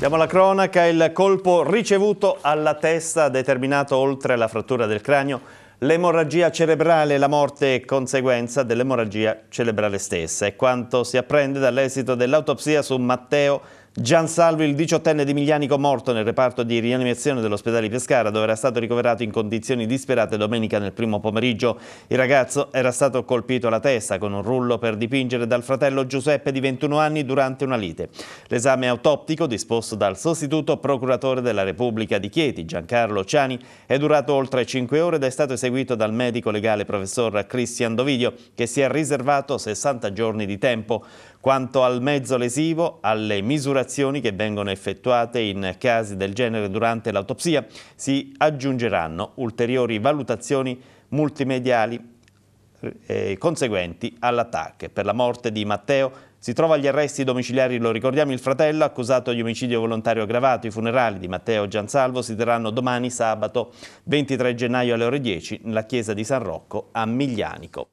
Diamo la cronaca, il colpo ricevuto alla testa ha determinato oltre alla frattura del cranio l'emorragia cerebrale, la morte è conseguenza dell'emorragia cerebrale stessa. È quanto si apprende dall'esito dell'autopsia su Matteo Gian Salvi, il diciottenne di Miglianico, morto nel reparto di rianimazione dell'ospedale Pescara, dove era stato ricoverato in condizioni disperate domenica nel primo pomeriggio. Il ragazzo era stato colpito alla testa con un rullo per dipingere dal fratello Giuseppe di 21 anni durante una lite. L'esame autoptico disposto dal sostituto procuratore della Repubblica di Chieti, Giancarlo Ciani, è durato oltre 5 ore ed è stato eseguito dal medico legale professor Cristian Dovidio, che si è riservato 60 giorni di tempo. Quanto al mezzo lesivo, alle misure misurazioni che vengono effettuate in casi del genere durante l'autopsia si aggiungeranno ulteriori valutazioni multimediali eh, eh, conseguenti all'attacco. Per la morte di Matteo si trova agli arresti domiciliari, lo ricordiamo, il fratello accusato di omicidio volontario aggravato. I funerali di Matteo Giansalvo si terranno domani sabato 23 gennaio alle ore 10 nella chiesa di San Rocco a Miglianico.